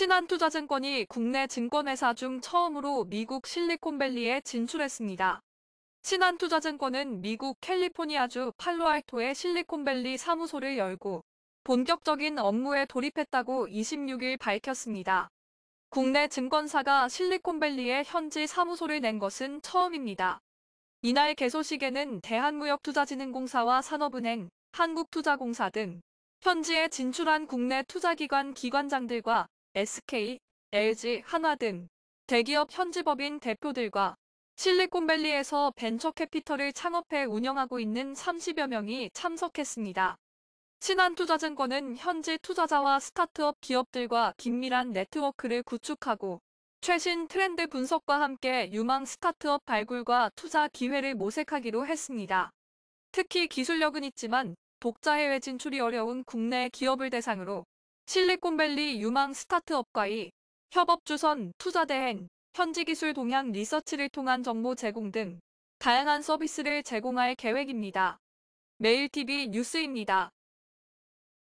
신한투자증권이 국내 증권회사 중 처음으로 미국 실리콘밸리에 진출했습니다. 신한투자증권은 미국 캘리포니아주 팔로알토의 실리콘밸리 사무소를 열고 본격적인 업무에 돌입했다고 26일 밝혔습니다. 국내 증권사가 실리콘밸리에 현지 사무소를 낸 것은 처음입니다. 이날 개소식에는 대한무역투자진흥공사와 산업은행, 한국투자공사 등 현지에 진출한 국내 투자기관 기관장들과 SK, LG, 한화 등 대기업 현지법인 대표들과 실리콘밸리에서 벤처캐피터를 창업해 운영하고 있는 30여 명이 참석했습니다. 신한투자증권은 현지 투자자와 스타트업 기업들과 긴밀한 네트워크를 구축하고 최신 트렌드 분석과 함께 유망 스타트업 발굴과 투자 기회를 모색하기로 했습니다. 특히 기술력은 있지만 독자해외 진출이 어려운 국내 기업을 대상으로 실리콘밸리 유망 스타트업과의 협업주선 투자대행, 현지기술 동향 리서치를 통한 정보 제공 등 다양한 서비스를 제공할 계획입니다. 메일TV 뉴스입니다.